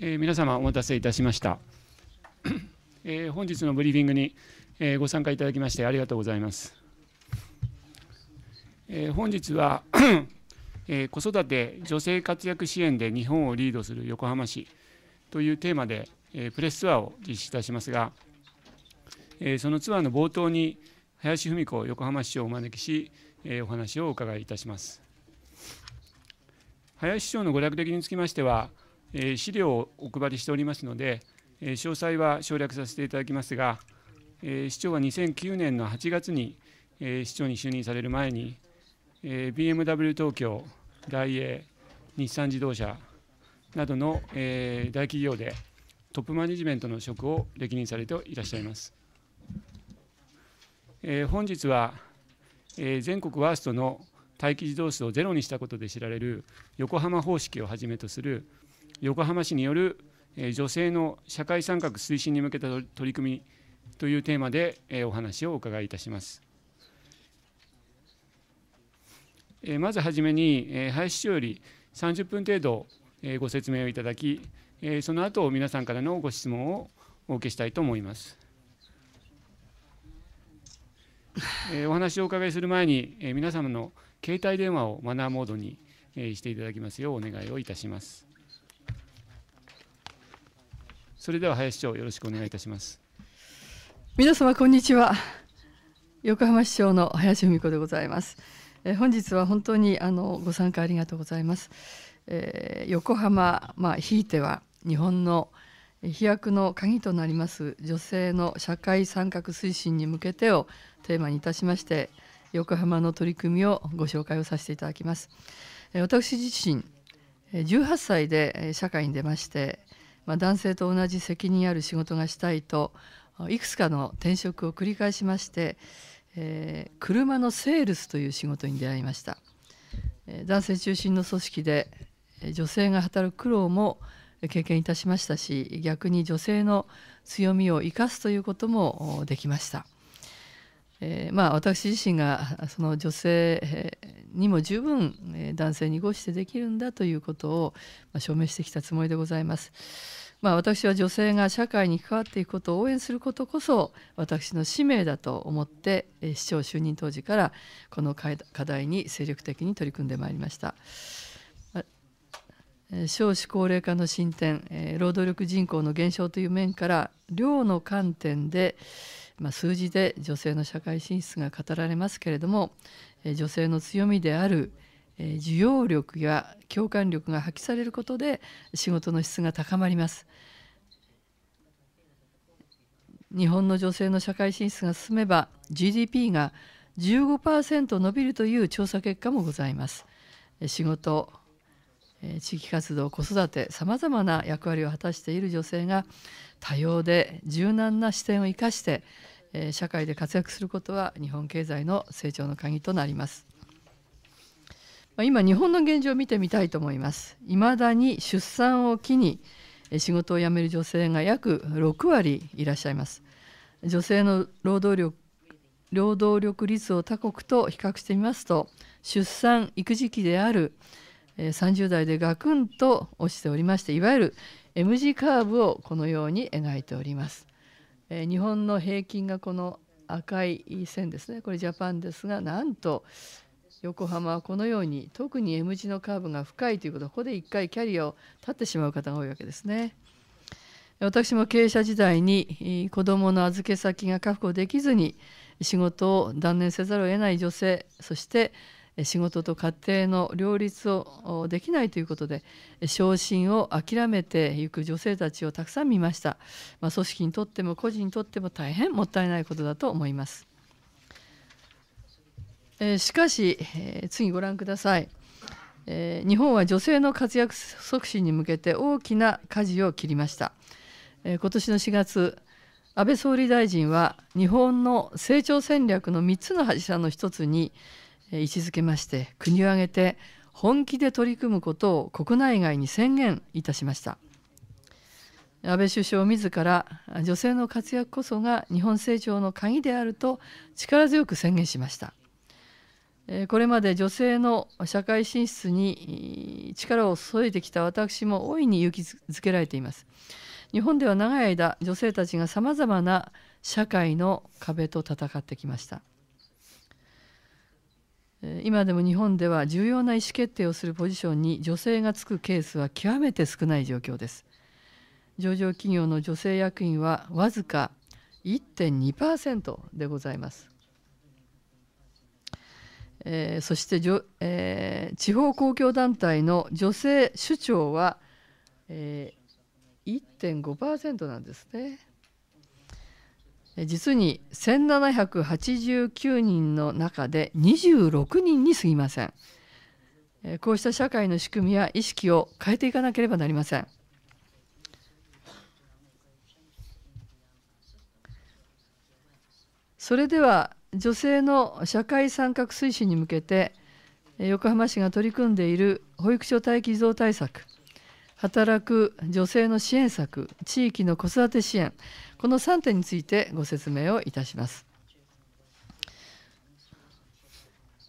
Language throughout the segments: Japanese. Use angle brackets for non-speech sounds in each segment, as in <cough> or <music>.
えー、皆様お待たせいたしました、<coughs> えー、本日のブリーフィングに、えー、ご参加いただきましてありがとうございます、え本日は、<coughs> え子育て女性活躍支援で日本をリードする横浜市というテーマで、えプレスツアーを実施いたしますが、えそのツアーの冒頭に林文子横浜市長をお招きし、えお話をお伺いいたします林市長のご略歴につきましてはえ資料をお配りしておりますので、え詳細は省略させていただきますが、え市長は2009年の8月に、え市長に就任される前に、え BMW 東京、大英、日産自動車などの、え大企業でトップマネジメントの職を歴任されていらっしゃいます。え本日は、え全国ワーストの待機児童数をゼロにしたことで知られる横浜方式をはじめとする横浜市による女性の社会参画推進に向けた取り組みというテーマでお話をお伺いいたします。まずはじめに、林市長より30分程度ご説明をいただき、その後皆さんからのご質問をお受けしたいと思います。お話をお伺いする前に、皆様の携帯電話をマナーモードにしていただきますようお願いをいたします。それでは林市長よろしくお願いいたします。皆様こんにちは。横浜市長の林文子でございます。え本日は本当にあのご参加ありがとうございます。えー、横浜まあひいては日本の飛躍の鍵となります女性の社会参画推進に向けてをテーマにいたしまして横浜の取り組みをご紹介をさせていただきます私自身18歳で社会に出ましてまあ、男性と同じ責任ある仕事がしたいといくつかの転職を繰り返しまして、えー、車のセールスという仕事に出会いました、えー、男性中心の組織で女性が働く苦労も経験いたしましたし逆に女性の強みを生かすということもできました。えー、まあ、私自身がその女性にも十分男性にごしてできるんだということを証明してきたつもりでございます。まあ、私は女性が社会に関わっていくことを応援することこそ私の使命だと思って市長就任当時からこの課題に精力的に取り組んでまいりました。少子高齢化の進展労働力人口の減少という面から量の観点でまあ、数字で女性の社会進出が語られますけれども、え女性の強みである、え需要力や共感力が発揮されることで仕事の質が高まります。日本の女性の社会進出が進めば GDP が15%伸びるという調査結果もございます。仕事地域活動子育てさまざまな役割を果たしている女性が多様で柔軟な視点を生かして社会で活躍することは日本経済の成長の鍵となります今日本の現状を見てみたいと思います未だに出産を機に仕事を辞める女性が約6割いらっしゃいます女性の労働力労働力率を他国と比較してみますと出産育児期であるえ30代でガクンと落ちておりましていわゆる M 字カーブをこのように描いております。え日本の平均がこの赤い線ですねこれジャパンですがなんと横浜はこのように特に M 字のカーブが深いということはここで1回キャリアを立ってしまう方が多いわけですね。私も経営者時代に子どもの預け先が確保できずに仕事を断念せざるを得ない女性そして仕事と家庭の両立をできないということで昇進を諦めていく女性たちをたくさん見ました、まあ、組織にとっても個人にとっても大変もったいないことだと思います、えしかし、え次ご覧ください、え日本は女性の活躍促進に向けて大きな舵を切りました、え今年の4月安倍総理大臣は日本の成長戦略の3つの柱の1つに位置づけまして国を挙げて本気で取り組むことを国内外に宣言いたしました安倍首相自ら女性の活躍こそが日本成長の鍵であると力強く宣言しましたこれまで女性の社会進出に力を注いできた私も大いに勇気づけられています日本では長い間女性たちがさまざまな社会の壁と戦ってきました今でも日本では重要な意思決定をするポジションに女性がつくケースは極めて少ない状況です。上場企業の女性役員はわずか1.2%でございます。えー、そして、えー、地方公共団体の女性首長は、えー、1.5%なんですね。実に1789人の中で26人に過ぎませんこうした社会の仕組みや意識を変えていかなければなりませんそれでは女性の社会参画推進に向けて横浜市が取り組んでいる保育所待機児童対策働く女性の支援策地域の子育て支援この3点についてご説明をいたします。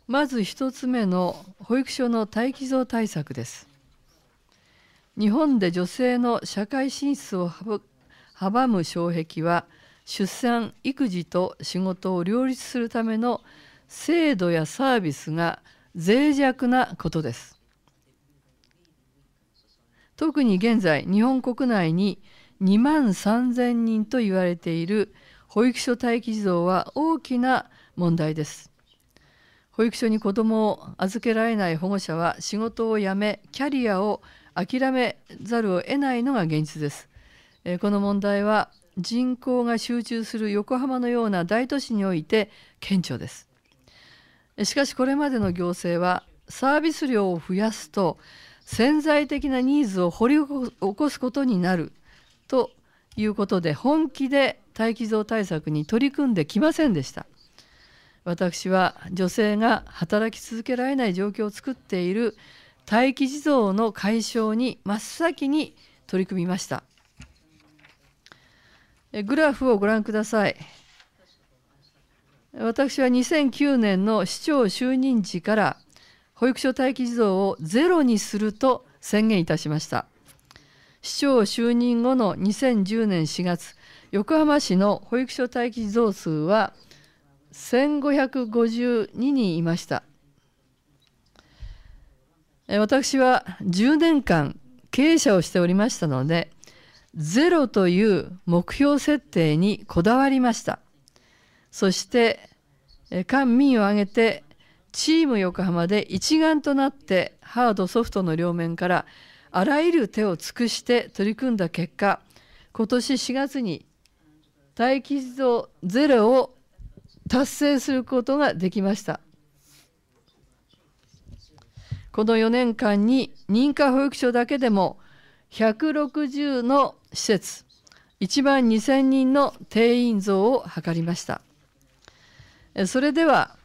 まず1つ目の保育所の待機児対策です。日本で女性の社会進出を阻む障壁は出産育児と仕事を両立するための制度やサービスが脆弱なことです特に現在日本国内に2万3000人と言われている保育所待機児童は大きな問題です。保育所に子どもを預けられない保護者は仕事を辞めキャリアを諦めざるを得ないのが現実です。えこの問題は人口が集中する横浜のような大都市において顕著です。しかしこれまでの行政はサービス量を増やすと潜在的なニーズを掘り起こすことになるということで本気で待機像対策に取り組んできませんでした。私は女性が働き続けられない状況を作っている待機児童の解消に真っ先に取り組みましたグラフをご覧ください私は2009年の市長就任時から保育所待機児童をゼロにすると宣言いたしました市長就任後の2010年4月、横浜市の保育所待機児童数は1552人いました。私は10年間経営者をしておりましたので、ゼロという目標設定にこだわりました。そして、官民を挙げて、チーム横浜で一丸となってハードソフトの両面からあらゆる手を尽くして取り組んだ結果今年4月に待機児童ゼロを達成することができましたこの4年間に認可保育所だけでも160の施設1万2000人の定員増を図りましたそれでは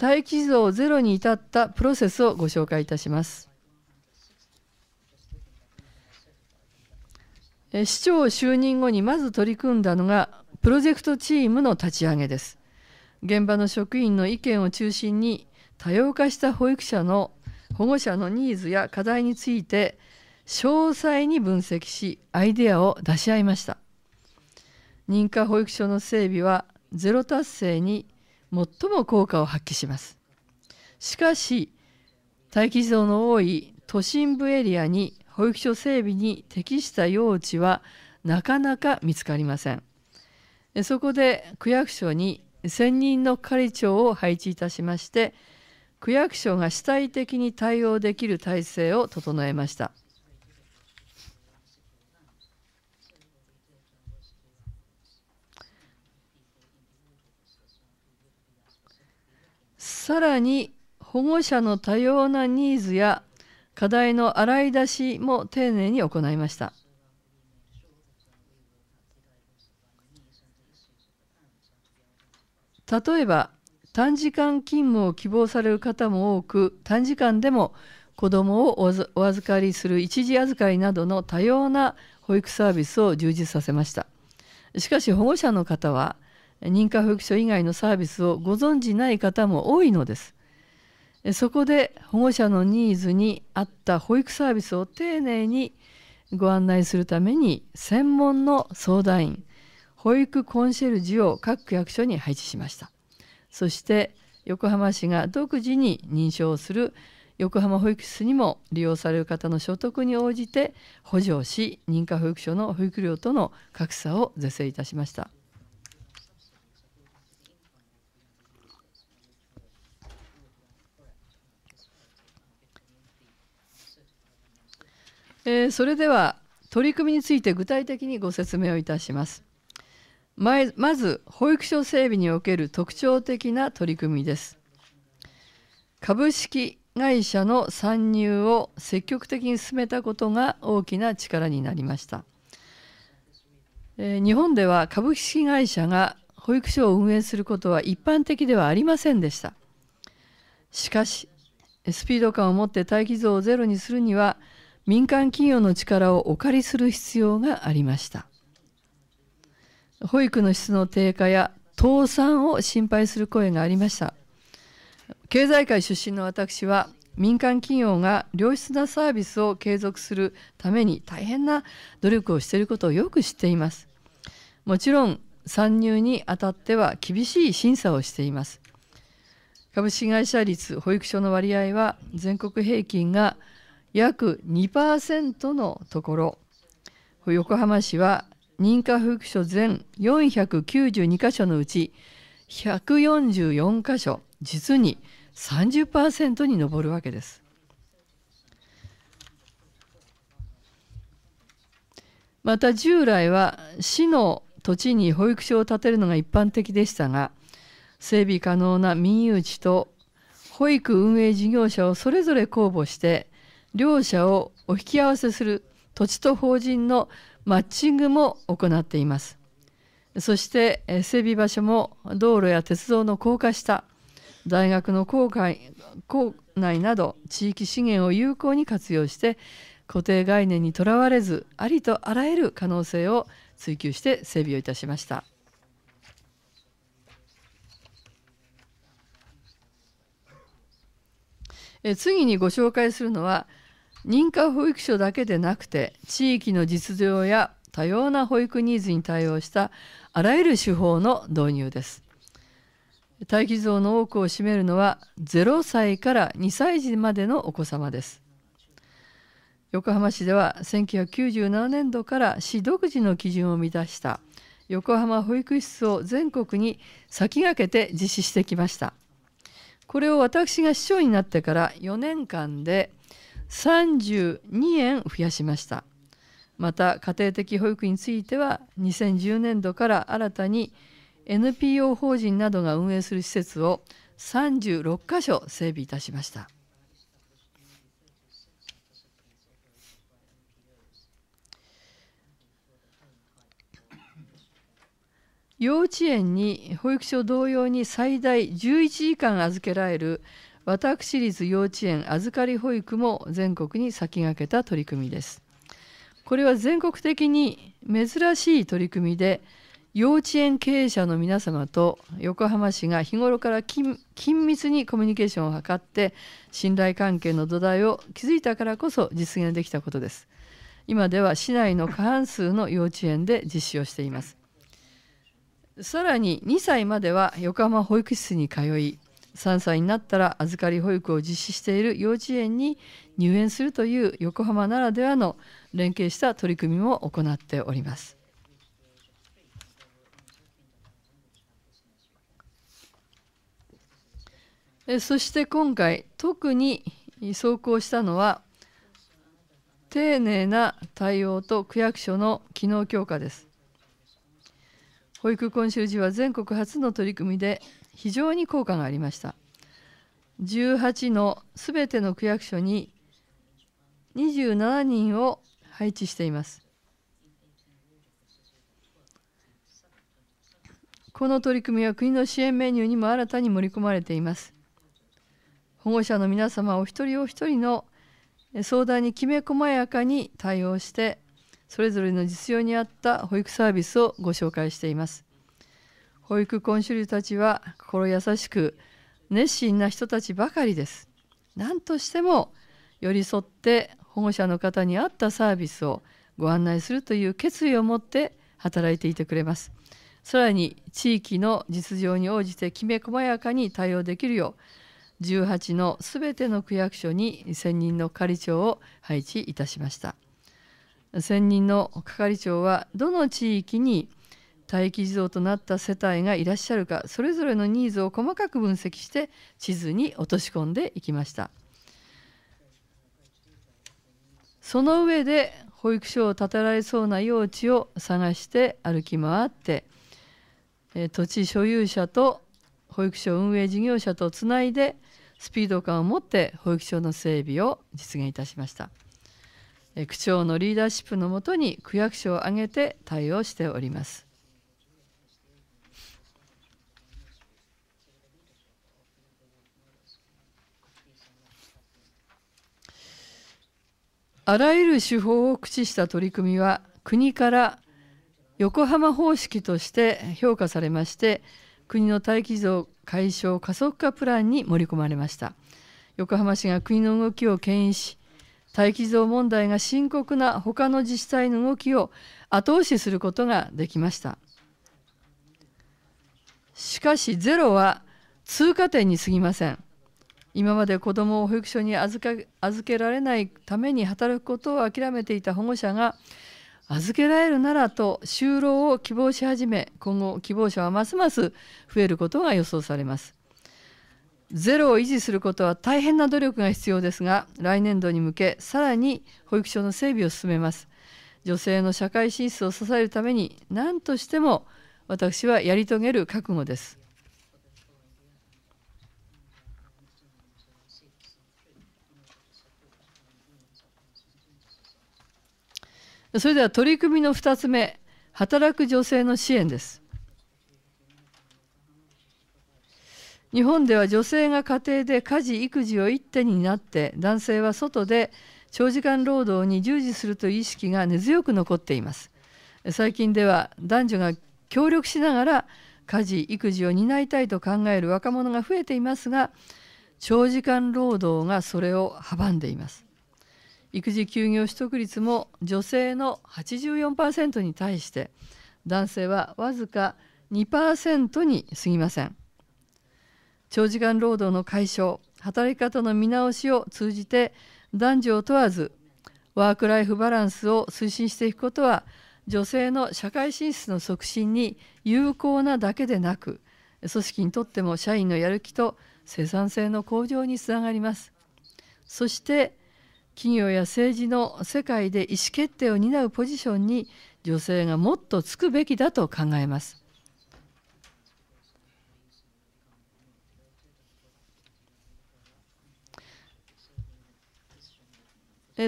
待機児童ゼロに至ったプロセスをご紹介いたします市長就任後にまず取り組んだのがプロジェクトチームの立ち上げです現場の職員の意見を中心に多様化した保育者の保護者のニーズや課題について詳細に分析しアイデアを出し合いました認可保育所の整備はゼロ達成に最も効果を発揮しますしかし待機児童の多い都心部エリアに保育所整備に適した用地はなかなか見つかりませんそこで区役所に専任の係長を配置いたしまして区役所が主体的に対応できる体制を整えましたさらに保護者の多様なニーズや課題の洗い出しも丁寧に行いました。例えば短時間勤務を希望される方も多く短時間でも子どもをお預かりする一時預かりなどの多様な保育サービスを充実させましたしかし保護者の方は認可保育所以外のサービスをご存じない方も多いのですそこで保護者のニーズに合った保育サービスを丁寧にご案内するために専門の相談員保育コンシェルジュを各区役所に配置しましたそして横浜市が独自に認証する横浜保育室にも利用される方の所得に応じて補助し認可保育所の保育料との格差を是正いたしました。えー、それでは取り組みについて具体的にご説明をいたします。まず保育所整備における特徴的な取り組みです。株式会社の参入を積極的に進めたことが大きな力になりました。えー、日本では株式会社が保育所を運営することは一般的ではありませんでした。しかしスピード感を持って待機像をゼロにするには民間企業の力をお借りする必要がありました保育の質の低下や倒産を心配する声がありました経済界出身の私は民間企業が良質なサービスを継続するために大変な努力をしていることをよく知っていますもちろん参入にあたっては厳しい審査をしています株式会社率保育所の割合は全国平均が約2%のところ横浜市は認可保育所全492か所のうち144か所実に30%に上るわけです。また従来は市の土地に保育所を建てるのが一般的でしたが整備可能な民有地と保育運営事業者をそれぞれ公募して両者をお引き合わせする土地と法人のマッチングも行っています。そして整備場所も道路や鉄道の高架下、大学の校内校内など地域資源を有効に活用して固定概念にとらわれずありとあらゆる可能性を追求して整備をいたしました。え次にご紹介するのは認可保育所だけでなくて地域の実情や多様な保育ニーズに対応したあらゆる手法の導入です待機像の多くを占めるのは0歳から2歳児までのお子様です横浜市では1997年度から市独自の基準を満たした横浜保育室を全国に先駆けて実施してきましたこれを私が市長になってから4年間で32円増やしましたまた家庭的保育については2010年度から新たに NPO 法人などが運営する施設を36か所整備いたしました幼稚園に保育所同様に最大11時間預けられる私立幼稚園預かり保育も全国に先駆けた取り組みです。これは全国的に珍しい取り組みで、幼稚園経営者の皆様と横浜市が日頃から緊密にコミュニケーションを図って信頼関係の土台を築いたからこそ実現できたことです今では市内の過半数の幼稚園で実施をしていますさらに2歳までは横浜保育室に通い3歳になったら預かり保育を実施している幼稚園に入園するという横浜ならではの連携した取り組みも行っております。そして今回特に走行したのは丁寧な対応と区役所の機能強化です。保育コンシェルジュは全国初の取り組みで非常に効果がありました18のすべての区役所に27人を配置していますこの取り組みは国の支援メニューにも新たに盛り込まれています保護者の皆様お一人お一人の相談にきめ細やかに対応してそれぞれの実用に合った保育サービスをご紹介しています保育コンシェルたちは心優しく熱心な人たちばかりです。何としても寄り添って保護者の方に合ったサービスをご案内するという決意を持って働いていてくれます。さらに地域の実情に応じてきめ細やかに対応できるよう18のすべての区役所に専任の係長を配置いたしました。専任の係長はどの地域に待機児童となった世帯がいらっしゃるかそれぞれのニーズを細かく分析して地図に落とし込んでいきましたその上で保育所を建てられそうな用地を探して歩き回って土地所有者と保育所運営事業者とつないでスピード感を持って保育所の整備を実現いたしました区長のリーダーシップのもとに区役所を挙げて対応しておりますあらゆる手法を駆使した取り組みは国から横浜方式として評価されまして国の待機像解消加速化プランに盛り込まれました横浜市が国の動きを牽引し大気像問題が深刻な他の自治体の動きを後押しすることができましたしかしゼロは通過点に過ぎません今まで子どもを保育所に預けられないために働くことを諦めていた保護者が預けられるならと就労を希望し始め今後希望者はますます増えることが予想されます。ゼロを維持することは大変な努力が必要ですが来年度に向けさらに保育所の整備を進めます。女性の社会進出を支えるために何としても私はやり遂げる覚悟です。それでは取り組みの2つ目働く女性の支援です日本では女性が家庭で家事育児を一手になって男性は外で長時間労働に従事するという意識が根強く残っています最近では男女が協力しながら家事育児を担いたいと考える若者が増えていますが長時間労働がそれを阻んでいます育児休業取得率も女性の84%に対して男性はわずか2%に過ぎません長時間労働の解消働き方の見直しを通じて男女を問わずワーク・ライフ・バランスを推進していくことは女性の社会進出の促進に有効なだけでなく組織にとっても社員のやる気と生産性の向上につながりますそして企業や政治の世界で意思決定を担うポジションに女性がもっとつくべきだと考えます。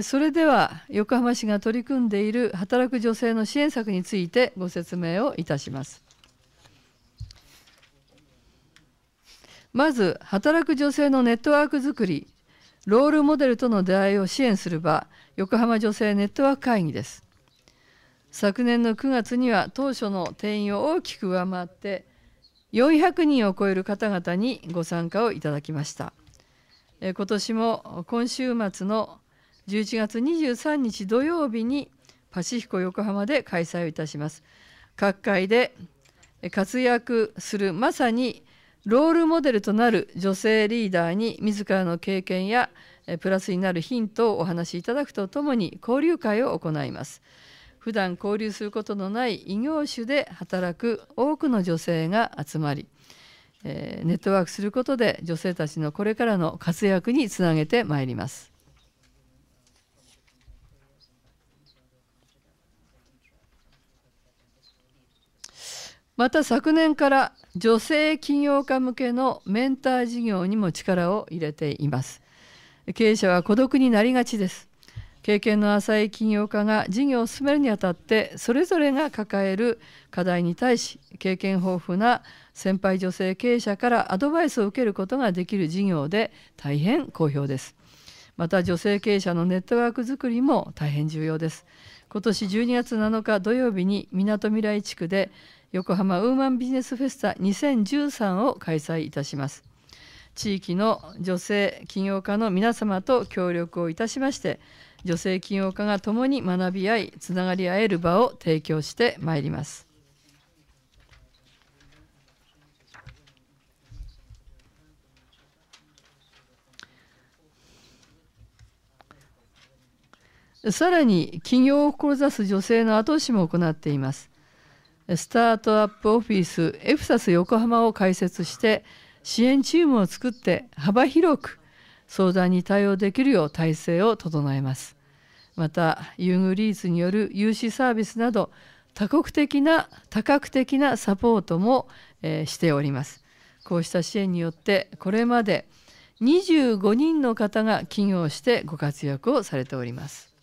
それでは横浜市が取り組んでいる働く女性の支援策についてご説明をいたします。まず働く女性のネットワークづくりロールモデルとの出会いを支援する場横浜女性ネットワーク会議です昨年の9月には当初の定員を大きく上回って400人を超える方々にご参加をいただきました今年も今週末の11月23日土曜日にパシフィコ横浜で開催をいたします各界で活躍するまさにロールモデルとなる女性リーダーに自らの経験やプラスになるヒントをお話しいただくとともに交流会を行います。普段交流することのない異業種で働く多くの女性が集まり、ネットワークすることで女性たちのこれからの活躍につなげてまいります。また昨年から女性起業家向けのメンター事業にも力を入れています経営者は孤独になりがちです経験の浅い起業家が事業を進めるにあたってそれぞれが抱える課題に対し経験豊富な先輩女性経営者からアドバイスを受けることができる事業で大変好評ですまた女性経営者のネットワーク作りも大変重要です今年12月7日土曜日に港未来地区で横浜ウーマンビジネスフェスタ2013を開催いたします。地域の女性起業家の皆様と協力をいたしまして、女性起業家が共に学び合い、つながり合える場を提供してまいります。さらに、起業を志す女性の後押しも行っています。スタートアップオフィスエフサス横浜を開設して支援チームを作って幅広く相談に対応できるよう体制を整えます。またユングリーズによる融資サービスなど多国的な多角的なサポートも、えー、しております。こうした支援によってこれまで25人の方が起業してご活躍をされております。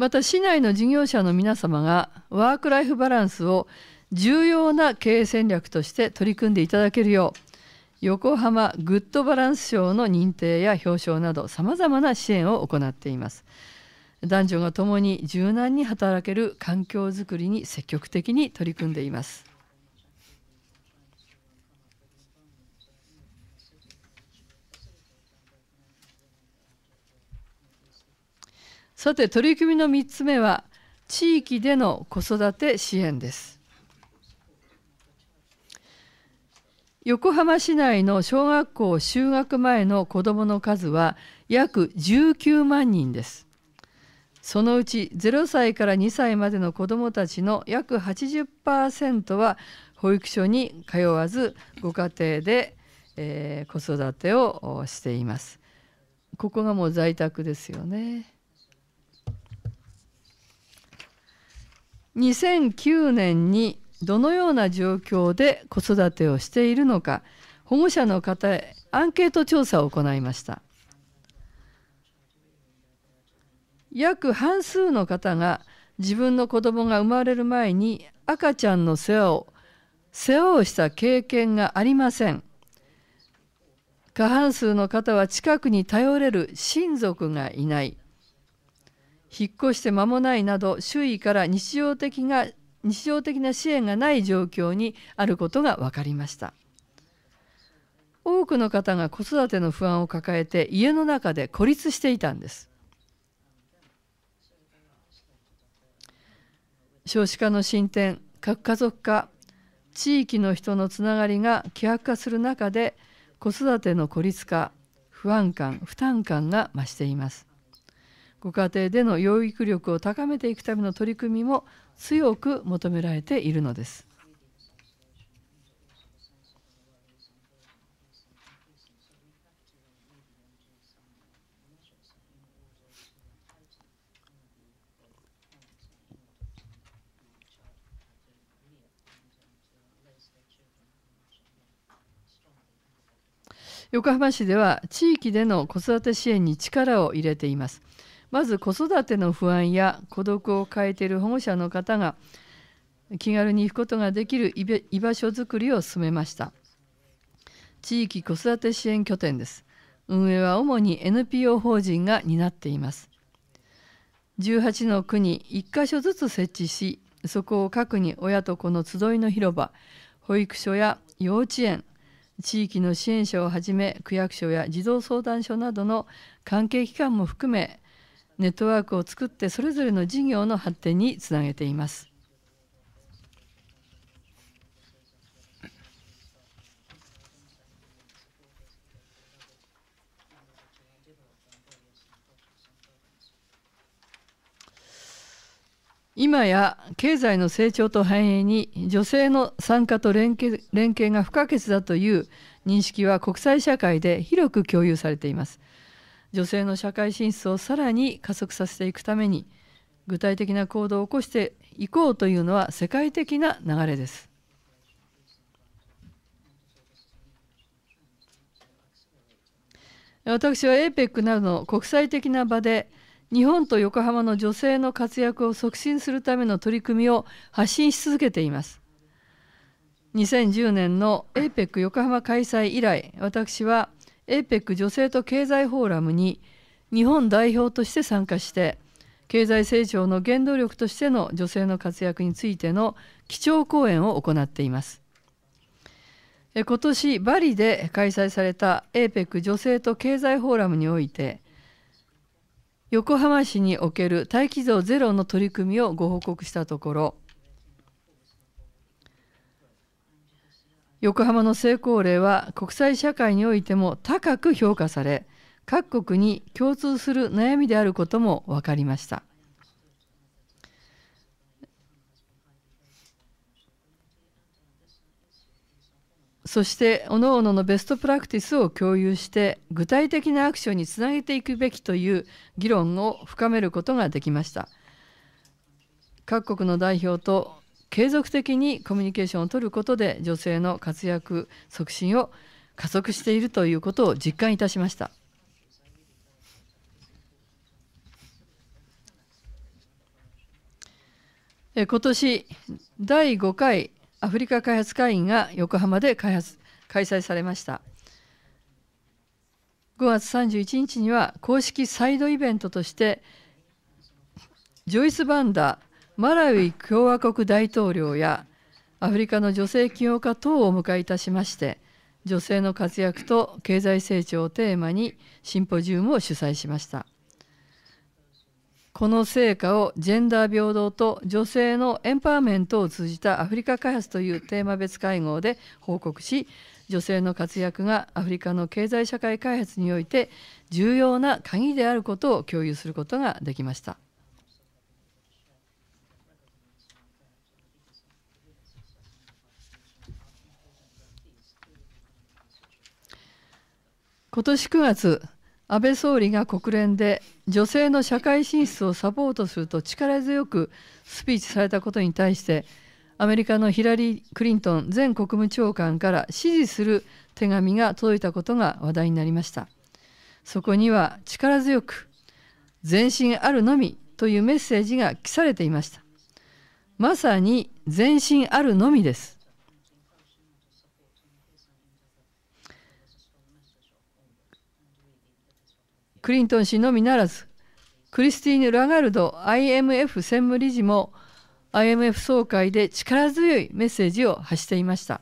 また市内の事業者の皆様がワーク・ライフ・バランスを重要な経営戦略として取り組んでいただけるよう横浜グッドバランス賞の認定や表彰などさまざまな支援を行っています男女が共に柔軟に働ける環境づくりに積極的に取り組んでいますさて取り組みの3つ目は地域での子育て支援です横浜市内の小学校就学前の子どもの数は約19万人ですそのうち0歳から2歳までの子どもたちの約80%は保育所に通わずご家庭で、えー、子育てをしていますここがもう在宅ですよね。2009年にどのような状況で子育てをしているのか保護者の方へアンケート調査を行いました約半数の方が自分の子供が生まれる前に赤ちゃんの世話を世話をした経験がありません過半数の方は近くに頼れる親族がいない引っ越して間もないなど周囲から日常的が日常的な支援がない状況にあることが分かりました多くの方が子育ての不安を抱えて家の中で孤立していたんです少子化の進展核家族化地域の人のつながりが希薄化する中で子育ての孤立化不安感負担感が増していますご家庭での養育力を高めていくための取り組みも強く求められているのです。横浜市では地域での子育て支援に力を入れています。まず子育ての不安や孤独を抱えている保護者の方が気軽に行くことができる居場所づくりを進めました地域子育て支援拠点です運営は主に NPO 法人が担っています18の区に1か所ずつ設置しそこを各に親と子の集いの広場保育所や幼稚園地域の支援者をはじめ区役所や児童相談所などの関係機関も含めネットワークを作ってそれぞれの事業の発展につなげています。今や経済の成長と繁栄に女性の参加と連携連携が不可欠だという認識は国際社会で広く共有されています。女性の社会進出をさらに加速させていくために具体的な行動を起こしていこうというのは世界的な流れです。私は APEC などの国際的な場で日本と横浜の女性の活躍を促進するための取り組みを発信し続けています。2010年の APEC 横浜開催以来私は APEC 女性と経済フォーラムに日本代表として参加して経済成長の原動力としての女性の活躍についての基調講演を行っています。今年バリで開催された APEC 女性と経済フォーラムにおいて横浜市における待機像ゼロの取り組みをご報告したところ横浜の成功例は国際社会においても高く評価され各国に共通する悩みであることも分かりました。そして各々のベストプラクティスを共有して具体的なアクションにつなげていくべきという議論を深めることができました。各国の代表と継続的にコミュニケーションを取ることで女性の活躍促進を加速しているということを実感いたしました。今年第5回アフリカ開発会議が横浜で開発開催されました。5月31日には公式サイドイベントとしてジョイス・バンダマラウイ共和国大統領やアフリカの女性起業家等をお迎えいたしまして女性の活躍と経済成長をテーマにシンポジウムを主催しましたこの成果をジェンダー平等と女性のエンパワーメントを通じたアフリカ開発というテーマ別会合で報告し女性の活躍がアフリカの経済社会開発において重要な鍵であることを共有することができました。今年9月安倍総理が国連で女性の社会進出をサポートすると力強くスピーチされたことに対してアメリカのヒラリー・クリントン前国務長官から支持する手紙が届いたことが話題になりましたそこには力強く「前進あるのみ」というメッセージが記されていましたまさに前進あるのみですクリントン氏のみならずクリスティーヌ・ラガルド IMF 専務理事も IMF 総会で力強いメッセージを発していました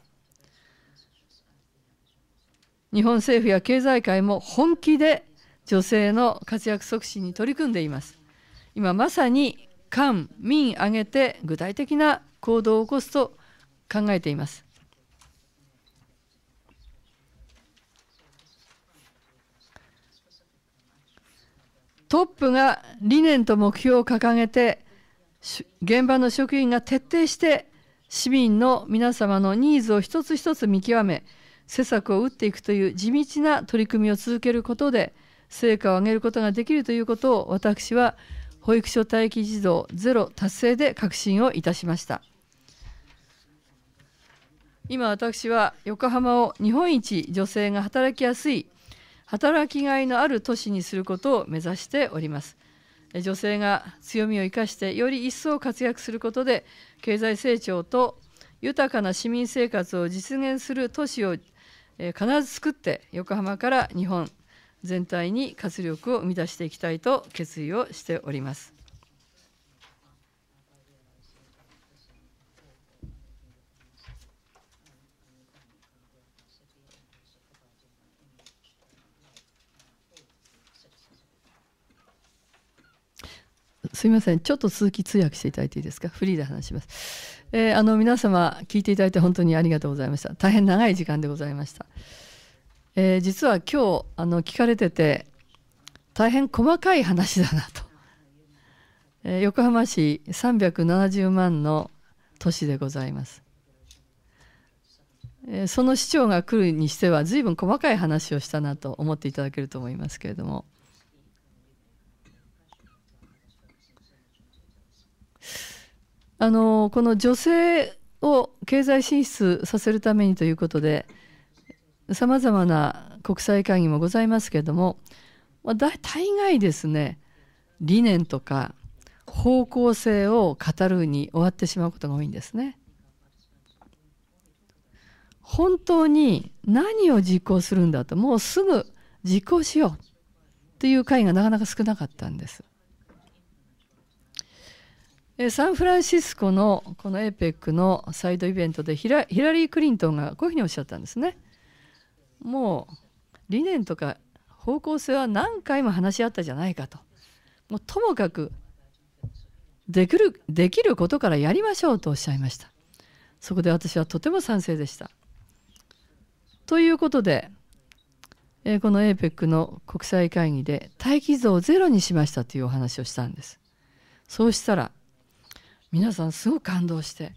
日本政府や経済界も本気で女性の活躍促進に取り組んでいます今まさに官民挙げて具体的な行動を起こすと考えていますトップが理念と目標を掲げて現場の職員が徹底して市民の皆様のニーズを一つ一つ見極め施策を打っていくという地道な取り組みを続けることで成果を上げることができるということを私は保育所待機児童ゼロ達成で確信をいたしました今私は横浜を日本一女性が働きやすい働きがいのある都市にすることを目指しております女性が強みを生かしてより一層活躍することで経済成長と豊かな市民生活を実現する都市を必ず作って横浜から日本全体に活力を生み出していきたいと決意をしておりますすみませんちょっと続き通訳していただいていいですかフリーで話します、えー、あの皆様聞いていただいて本当にありがとうございました大変長い時間でございました、えー、実は今日あの聞かれてて大変細かい話だなと、えー、横浜市三百七十万の都市でございます、えその市長が来るにしては随分細かい話をしたなと思っていただけると思いますけれどもあのこの女性を経済進出させるためにということでさまざまな国際会議もございますけれども、まあ、大概ですね理念とか方向性を語るに終わってしまうことが多いんですね。本当に何を実行するんだともうすぐ実行しようという会がなかなか少なかったんです。サンフランシスコのこの APEC のサイドイベントでヒラヒラリー・クリントンがこういうふうにおっしゃったんですね。もう理念とか方向性は何回も話し合ったじゃないかと。もうともかくできるできることからやりましょうとおっしゃいました。そこで私はとても賛成でした。ということで、えー、この APEC の国際会議で待機像をゼロにしましたというお話をしたんです。そうしたら皆さんすごく感動して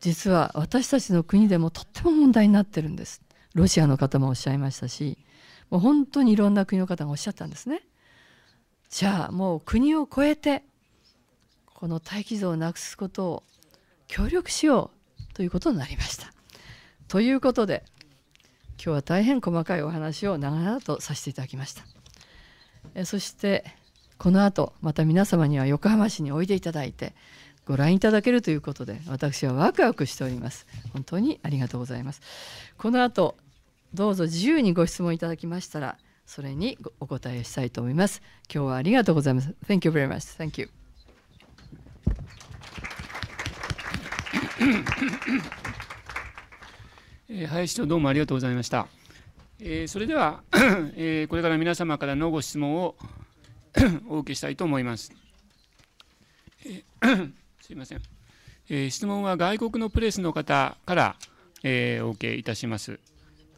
実は私たちの国でもとっても問題になってるんですロシアの方もおっしゃいましたしもう本当にいろんな国の方がおっしゃったんですねじゃあもう国を越えてこの待機像をなくすことを協力しようということになりましたということで今日は大変細かいお話を長々とさせていただきましたえそしてこの後また皆様には横浜市においでいただいてご覧いただけるということで私はワクワクしております本当にありがとうございますこの後どうぞ自由にご質問いただきましたらそれにお答えしたいと思います今日はありがとうございます Thank you very much Thank you <coughs> 林長どうもありがとうございました、えー、それでは、<coughs> えー、これから皆様からのご質問をお受けしたいと思います。すいません、えー、質問は外国のプレスの方から、えー、お受けいたします。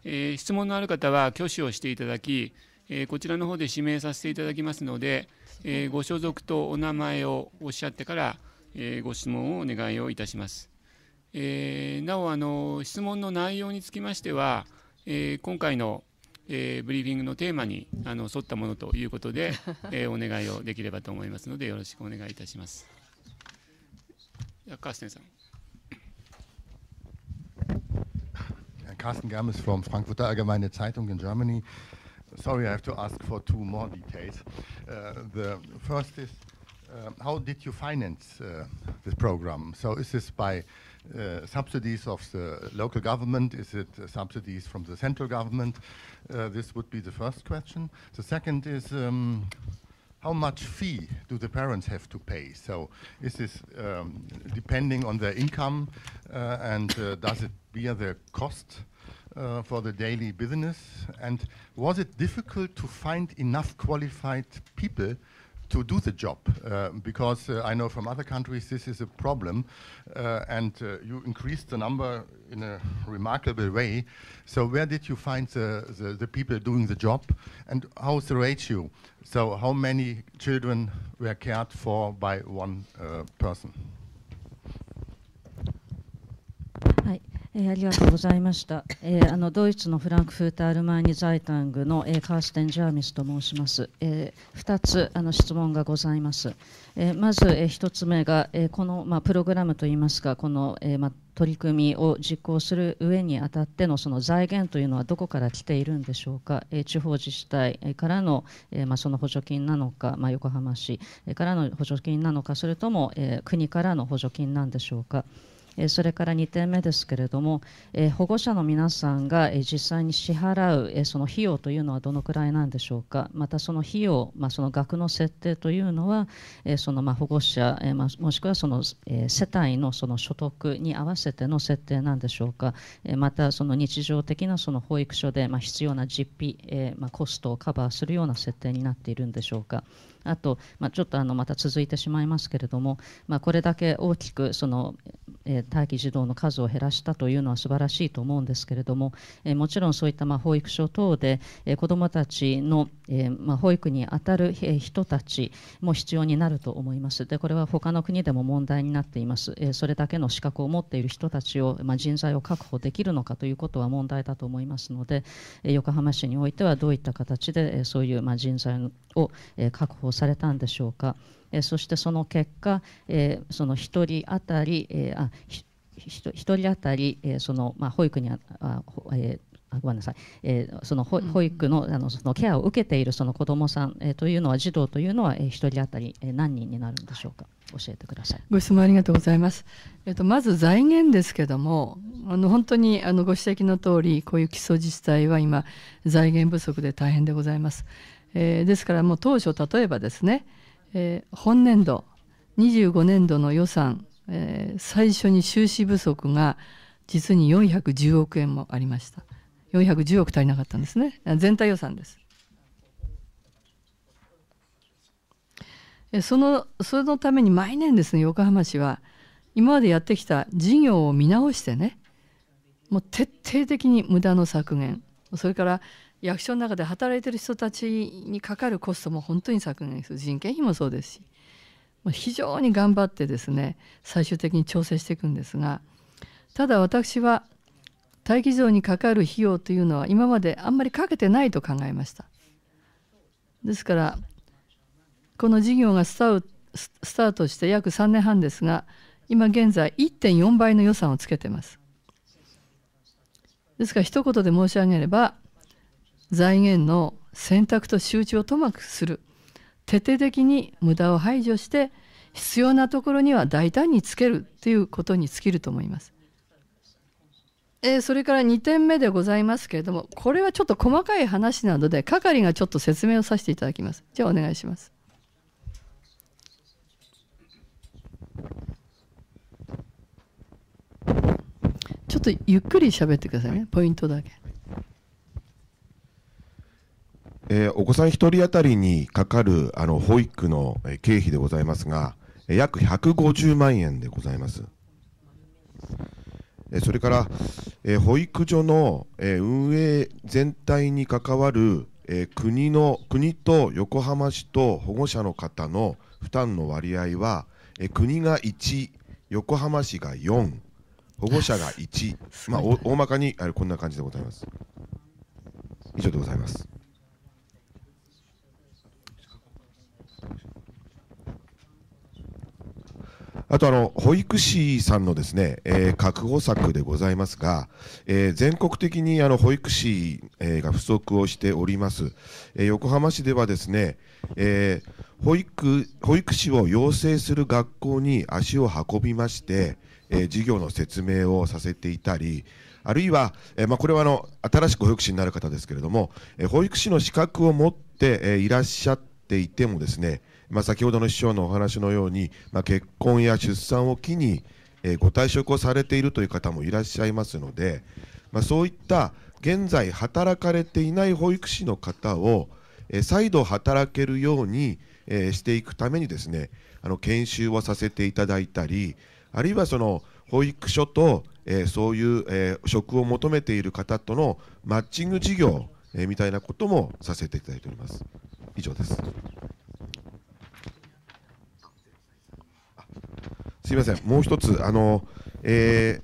え質問のある方は挙手をしていただき、えこちらの方で指名させていただきますので、えご所属とお名前をおっしゃってから、えご質問をお願いをいたします。えなおあの質問の内容につきましては、え今回のえー、ブリーフィングのテーマにあの沿ったものということで、えー、お願いをできればと思いますのでよろしくお願いいたします。カーさん。Carsten Germes from Frankfurter Allgemeine Zeitung in Germany. Sorry, I have to ask for two more details. Uh, the first is, uh, how did you finance uh, this program? So is this by Uh, subsidies of the local government? Is it uh, subsidies from the central government? Uh, this would be the first question. The second is um, how much fee do the parents have to pay? So is this um, depending on their income uh, and uh, does it bear the cost? for the daily business, and was it difficult to find enough qualified people to do the job uh, because uh, I know from other countries this is a problem uh, and uh, you increased the number in a remarkable way. So where did you find the, the, the, people doing the job and how's the ratio? So how many children were cared for by one uh, person? えー、ありがとうございました、えー、あのドイツのフランクフルタ・アルマーニザイタングの、えー、カーステン・ジャーミスと申します、え2つあの質問がございます、えまず、え1つ目が、えこの、まあ、プログラムといいますかこの、えま取り組みを実行する上にあたってのその財源というのはどこから来ているんでしょうか、え地方自治体からの、えまその補助金なのか、ま横浜市からの補助金なのかそれとも、え国からの補助金なんでしょうか。それから2点目ですけれども、保護者の皆さんが実際に支払うその費用というのはどのくらいなんでしょうか、またその費用、まあ、その額の設定というのは、そのまあ保護者、まあ、もしくはその世帯のその所得に合わせての設定なんでしょうか、またその日常的なその保育所でまあ必要な実費、まあ、コストをカバーするような設定になっているんでしょうか。あと、まあ、ちょっとあのまた続いてしまいますけれども、まあ、これだけ大きくその、えー、待機児童の数を減らしたというのは素晴らしいと思うんですけれども、えー、もちろんそういったまあ保育所等で、えー、子どもたちの、えー、まあ保育に当たる人たちも必要になると思います。でこれは他の国でも問題になっています。えー、それだけの資格を持っている人たちを、まあ、人材を確保できるのかということは問題だと思いますので、えー、横浜市においてはどういった形で、えー、そういうまあ人材をえ確保されたんでしょうか、えそしてその結果、えその1人当たり、えあ1人当たり、えそのまあ、保育にああ、えーごめんなさい、えー、その保育のあのそのケアを受けているその子どもさん、えー、というのは児童というのは、えー、人当たり、え何人になるんでしょうか教えてくださいご質問ありがとうございます、えーとまず財源ですけどもあの本当にあのご指摘の通りこういう基礎自治体は今財源不足で大変でございます。えー、ですからもう当初例えばですね、えー、本年度25年度の予算、えー、最初に収支不足が実に410億円もありました410億足りなかったんですね全体予算ですそのそのために毎年ですね横浜市は今までやってきた事業を見直してねもう徹底的に無駄の削減それから役所の中で働いてる人たちにかかるコストも本当に削減する人件費もそうですし非常に頑張ってですね最終的に調整していくんですがただ私は待機児童にかかる費用というのは今まであんまりかけてないと考えましたですからこの事業がスタートして約3年半ですが今現在1.4倍の予算をつけてますですから一言で申し上げれば財源の選択と集中をともくする徹底的に無駄を排除して必要なところには大胆につけるということに尽きると思います。えー、それから2点目でございますけれどもこれはちょっと細かい話なので係がちょっと説明をさせていただきます。じゃあお願いします。ちょっとゆっくり喋ってくださいねポイントだけ。えー、お子さん1人当たりにかかるあの保育の経費でございますが、約150万円でございます。それから、えー、保育所の、えー、運営全体に関わる、えー、国の国と横浜市と保護者の方の負担の割合は、え国が1、横浜市が4、保護者が1、まあ、大まかにあこんな感じでございます。以上でございます。あとあの保育士さんのですね、えー、確保策でございますが、えー、全国的にあの保育士、えー、が不足をしております、え横浜市ではですね、え保育保育士を養成する学校に足を運びまして、え授業の説明をさせていたりあるいは、えまあ、これはあの新しく保育士になる方ですけれども、え保育士の資格を持って、えいらっしゃっていてもですねまあ、先ほどの師匠のお話のように、まあ、結婚や出産を機に、えー、ご退職をされているという方もいらっしゃいますので、まあ、そういった現在働かれていない保育士の方を、えー、再度働けるように、えー、していくためにですねあの研修をさせていただいたりあるいはその保育所と、えー、そういう、えー、職を求めている方とのマッチング事業、えー、みたいなこともさせていただいております。以上です。すいません、もう一つ、あの、え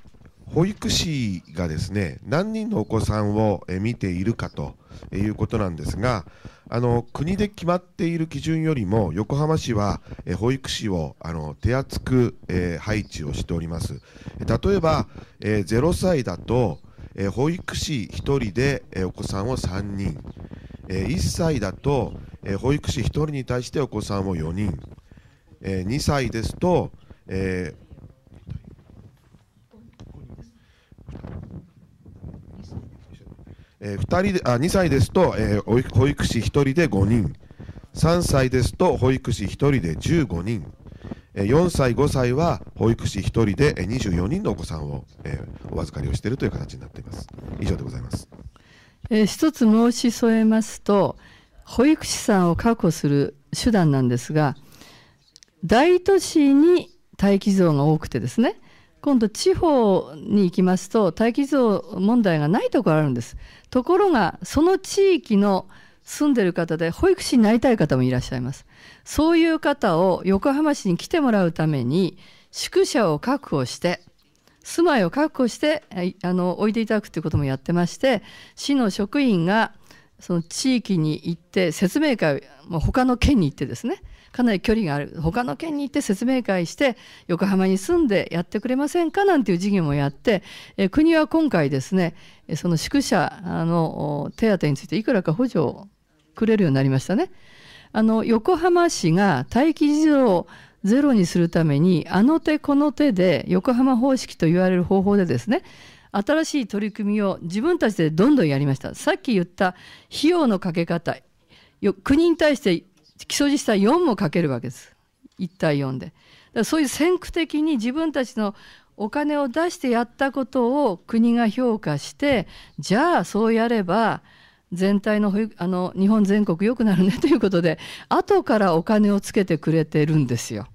ー、保育士がですね、何人のお子さんを、え見ているかということなんですが、あの国で決まっている基準よりも、横浜市は、え保育士をあの手厚く、えー、配置をしております。例えば、えー、0歳だと、えー、保育士1人で、えー、お子さんを3人、えー、1歳だと、えー、保育士1人に対してお子さんを4人、えー、2歳ですと、えーえー、2人であ2歳ですと、えー、保育士1人で5人3歳ですと保育士1人で15人、えー、4歳5歳は保育士1人で24人のお子さんを、えー、お預かりをしているという形になっています以上でございます、えー、一つ申し添えますと保育士さんを確保する手段なんですが大都市に待機児童が多くてですね今度地方に行きますと待機児童問題がないところあるんですところがその地域の住んでる方で保育士になりたい方もいらっしゃいますそういう方を横浜市に来てもらうために宿舎を確保して住まいを確保してあの置いていただくということもやってまして市の職員がその地域に行って説明会、まあ、他の県に行ってですねかなり距離がある他の県に行って説明会して横浜に住んでやってくれませんかなんていう事業もやって、え国は今回ですねその宿舎の手当についていくらか補助をくれるようになりましたね。あの横浜市が待機児童ゼロにするためにあの手この手で横浜方式と言われる方法でですね新しい取り組みを自分たちでどんどんやりましたさっき言った費用のかけ方国に対して基礎実際4もかけるわけです。1対4で。そういう先駆的に自分たちのお金を出してやったことを国が評価してじゃあそうやれば全体のあの日本全国良くなるねということで後からお金をつけてくれてるんですよ。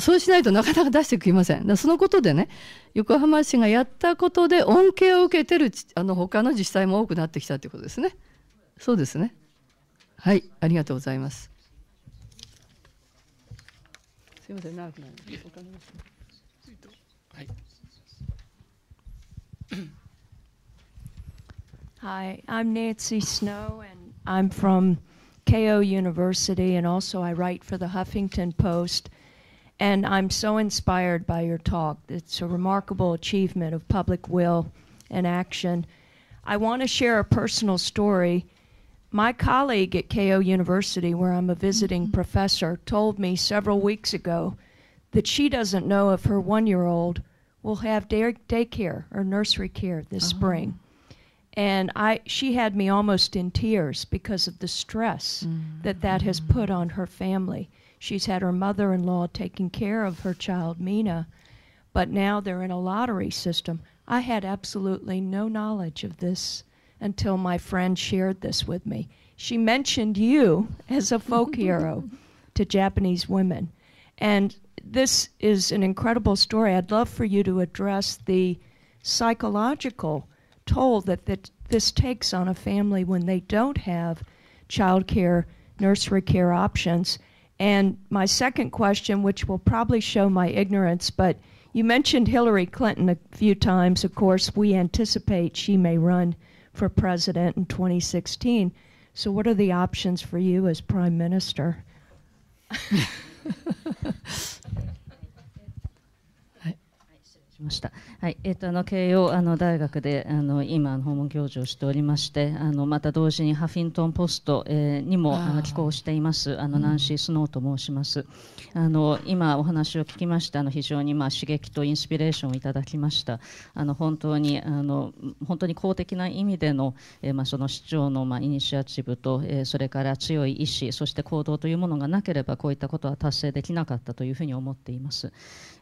そうしないとなかなか出してきません。そのことでね横浜市がやったことで恩恵を受けてるあの他の自治体も多くなってきたということですね。そうですね。はいありがとうございます。Hi, i I'm Nancy Snow, and I'm from KO University, and also I write for the Huffington Post. And I'm so inspired by your talk. It's a remarkable achievement of public will and action. I want to share a personal story. My colleague at KO University, where I'm a visiting mm -hmm. professor, told me several weeks ago that she doesn't know if her one year old will have day- daycare or nursery care this uh-huh. spring. And I, she had me almost in tears because of the stress mm -hmm. that that has mm-hmm. put on her family. She's had her mother in law taking care of her child, Mina, but now they're in a lottery system. I had absolutely no knowledge of this until my friend shared this with me. She mentioned you as a folk <laughs> hero to Japanese women. And this is an incredible story. I'd love for you to address the psychological toll that, that this takes on a family when they don't have childcare, nursery care options. And my second question, which will probably show my ignorance, but you mentioned Hillary Clinton a few times. Of course, we anticipate she may run for president in 2016. So, what are the options for you as prime minister? ました。はい、えっ、ー、とあの慶応あの大学であの今訪問教授をしておりまして、あのまた同時にハフィントンポスト、えー、にもあの寄稿しています。あのナンシースノーと申します。うんあの今お話を聞きましたあの非常にまあ刺激とインスピレーションをいただきましたあの本当にあの本当に公的な意味での、えまあその市長のまあイニシアチブと、えそれから強い意志そして行動というものがなければこういったことは達成できなかったというふうに思っています。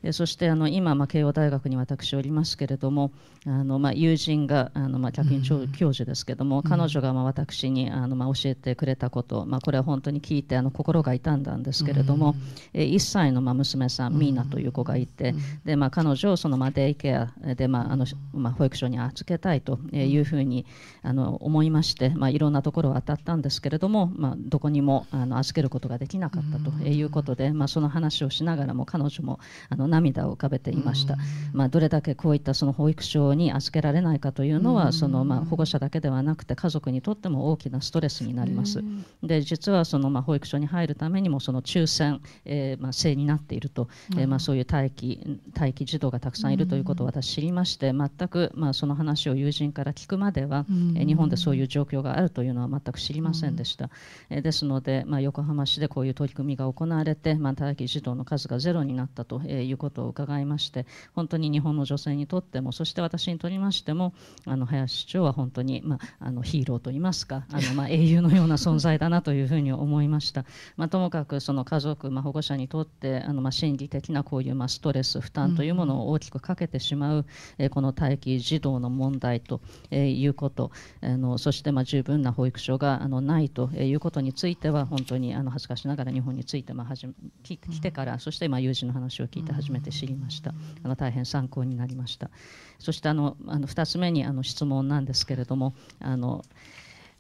えそしてあの今まあ慶応大学に私おりますけれどもあのまあ友人があのまあ客員教授ですけれども、うん、彼女がまあ私にあのまあ教えてくれたことまあこれは本当に聞いてあの心が痛んだんですけれども、うん1歳のま娘さん、ミーナという子がいて、でまあ、彼女をそのまデイケアで、まああのまあ、保育所に預けたいというふうにあの思いまして、まあ、いろんなところを当たったんですけれども、まあ、どこにもあの預けることができなかったということで、まあ、その話をしながらも彼女もあの涙を浮かべていました、まあ、どれだけこういったその保育所に預けられないかというのは、そのまあ保護者だけではなくて家族にとっても大きなストレスになります。で実はそのまあ保育所に入るためにもその抽選、えーー、まあ、生になっていると、うん、えー、まあ、そういう待機待機児童がたくさんいるということを私知りまして、全く、まあ、その話を友人から聞くまでは、うん、えー、日本でそういう状況があるというのは全く知りませんでした、うん、えですので、まあ、横浜市でこういう取り組みが行われて、まあ、待機児童の数がゼロになったということを伺いまして本当に日本の女性にとってもそして私にとりましてもあの林市長は本当に、まあ、あのヒーローといいますかあの、まあ、英雄のような存在だなというふうに思いました。まあ、ともかくその家族、まあ、保護者にとってあの、ま心理的なこういう、まストレス負担というものを大きくかけてしまう、えこの待機児童の問題と、えいうことあのそして、ま十分な保育所があのないということについては本当にあの恥ずかしながら日本について、ま始め来てから、そして、ま友人の話を聞いて初めて知りました、あの大変参考になりましたそしてあのあの2つ目にあの質問なんですけれどもあの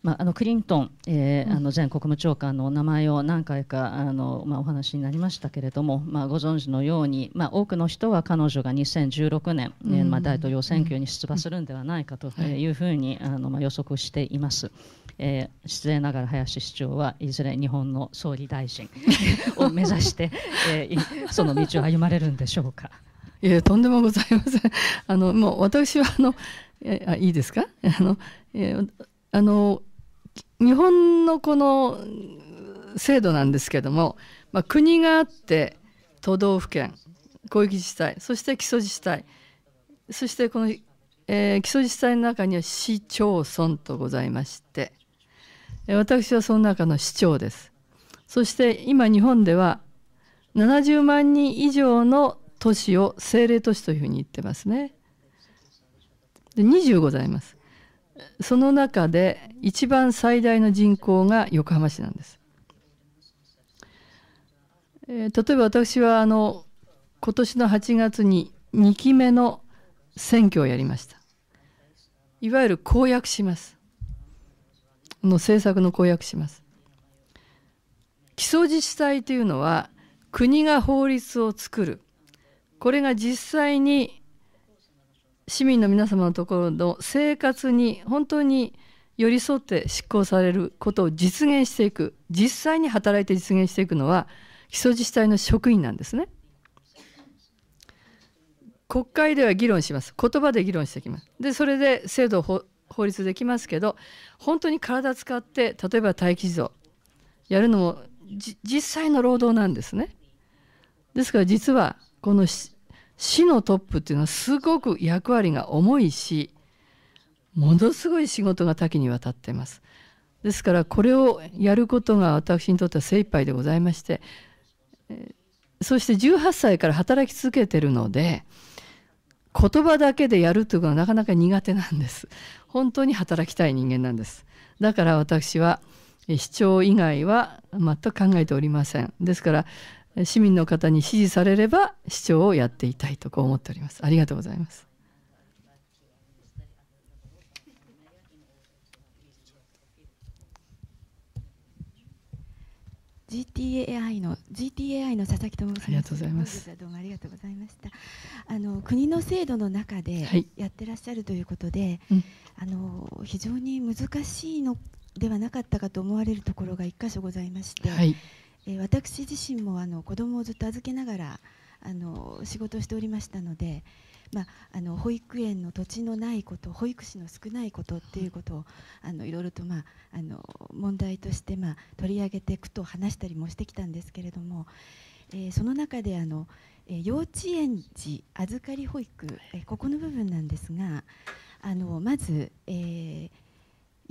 まあ、あのクリントン、えー、あの前国務長官の名前を何回かあの、まあ、お話になりましたけれども、まあ、ご存知のように、まあ、多くの人は彼女が2016年、うん、えまあ、大統領選挙に出馬するんではないかというふうに、あのまあ、予測しています。えー、失礼ながら林市長はいずれ日本の総理大臣 <laughs> を目指して、えー、その道を歩まれるんでしょうか。いやとんでもございません。あのもう私はあのえあいいですか <laughs> あの、えあの日本のこの制度なんですけども、まあ、国があって都道府県広域自治体そして基礎自治体そしてこの、えー、基礎自治体の中には市町村とございまして私はその中の市長です。そして今日本では70万人以上の都市を政令都市というふうに言ってますね。で20ございます。その中で一番最大の人口が横浜市なんです。えー、例えば私はあの今年の8月に2期目の選挙をやりました。いわゆる公約します。の政策の公約します。基礎自治体というのは国が法律を作る。これが実際に市民の皆様のところの生活に本当に寄り添って執行されることを実現していく実際に働いて実現していくのは基礎自治体の職員なんですね国会では議論します言葉で議論してきますでそれで制度を法律できますけど本当に体使って例えば待機児童やるのも実際の労働なんですねですから実はこの市のトップっていうのはすごく役割が重いしものすごい仕事が多岐にわたってます。ですからこれをやることが私にとっては精一杯でございましてそして18歳から働き続けてるので言葉だけでやるというのはなかなか苦手なんです。本当に働きたい人間なんです。だから私は市長以外は全く考えておりません。ですから市民の方に支持されれば市長をやっていたいとこう思っております。ありがとうございます。GTAI の GTAI の佐々木と申します。ありがとうございます。どうもありがとうございました。あの国の制度の中でやってらっしゃるということで、はい、あの非常に難しいのではなかったかと思われるところが一箇所ございまして、はい、え私自身もあの子供をずっと預けながらあの仕事をしておりましたので、まあ、あの保育園の土地のないこと保育士の少ないことっていうことをあのいろいろと、まあ、あの問題として、まあ、取り上げていくと話したりもしてきたんですけれども、えー、その中であの、え幼稚園児預かり保育、えここの部分なんですがあのまず、えー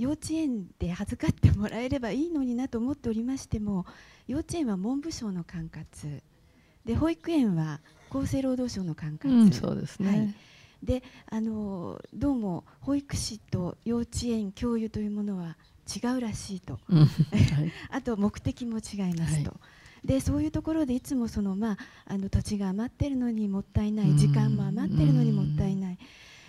幼稚園で預かってもらえればいいのになと思っておりましても幼稚園は文部省の管轄で保育園は厚生労働省の管轄、うん、そうですね、はい、であのどうも保育士と幼稚園教諭というものは違うらしいと、はい、<laughs> あと目的も違いますと。はい、でそういうところでいつもその、まあ、あの土地が余ってるのにもったいない時間も余ってるのにもったいない。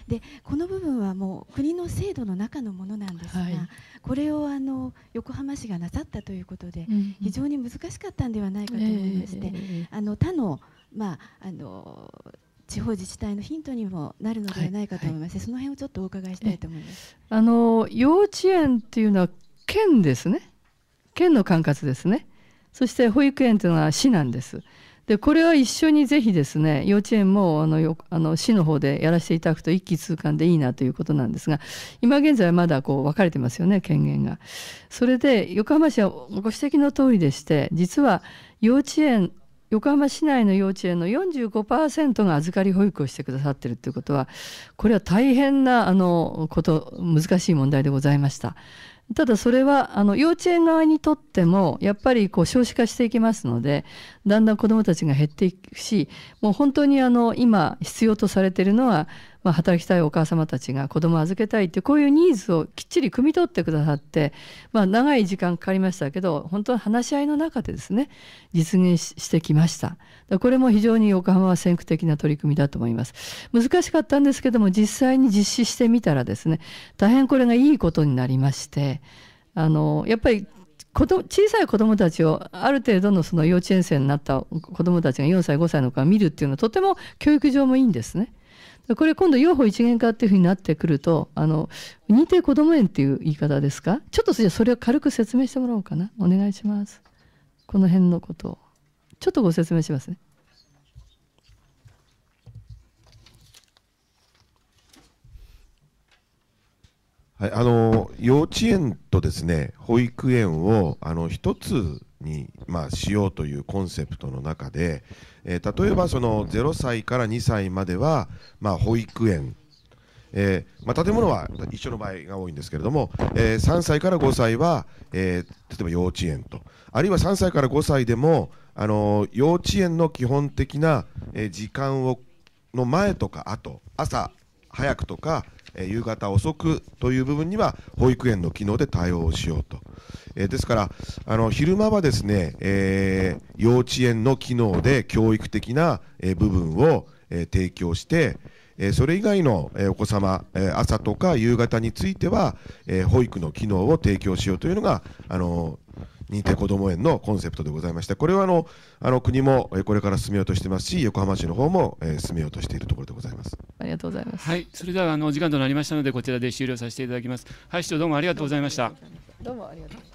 でこの部分はもう国の制度の中のものなんですが、はい、これをあの横浜市がなさったということで、うんうん、非常に難しかったんではないかと思いまして、えー、あの他の,、まあ、あの地方自治体のヒントにもなるのではないかと思います、て、はい、その辺をちょっとお伺いしたいと思います。あの幼稚園っていうのは県ですね県の管轄ですねそして保育園というのは市なんです。でこれは一緒にぜひですね幼稚園もあのよあの市の方でやらせていただくと一気通貫でいいなということなんですが今現在はまだこう分かれてますよね権限が。それで横浜市はご指摘の通りでして実は幼稚園横浜市内の幼稚園の45%が預かり保育をしてくださってるっていうことはこれは大変なあのこと難しい問題でございました。ただそれはあの幼稚園側にとってもやっぱりこう少子化していきますのでだんだん子どもたちが減っていくしもう本当にあの今必要とされているのはまあ、働きたいお母様たちが子供を預けたいってこういうニーズをきっちり汲み取ってくださって、まあ、長い時間かかりましたけど本当は話し合いの中でですね実現してきましたこれも非常に横浜は先駆的な取り組みだと思います難しかったんですけども実際に実施してみたらですね大変これがいいことになりましてあのやっぱり子ど小さい子どもたちをある程度のその幼稚園生になった子どもたちが4歳5歳の子が見るっていうのはとても教育上もいいんですね。これ今度養蜂一元化っていうふうになってくるとあの認定こども園っていう言い方ですかちょっとそれを軽く説明してもらおうかなお願いしますこの辺のことをちょっとご説明しますねはい、あの幼稚園とですね保育園をあの一つに、まあ、しようというコンセプトの中で、えー、例えばその0歳から2歳までは、まあ、保育園、えー、まあ、建物は一緒の場合が多いんですけれども、えー、3歳から5歳は、え例えば幼稚園とあるいは3歳から5歳でも、あの幼稚園の基本的な、え時間をの前とか後朝早くとか、え夕方遅くという部分には保育園の機能で対応しようと、えですからあの昼間はですね、えー、幼稚園の機能で教育的な、え部分を、え提供して、えそれ以外の、えお子様、え朝とか夕方については、え保育の機能を提供しようというのがあの認定こども園のコンセプトでございまして、これはあのあの国もこれから進めようとしてますし、横浜市の方も、え進めようとしているところでございます。ありがとうございます。はい、それではあの時間となりましたので、こちらで終了させていただきます。林長どうもありがとうございました。どうもありがとう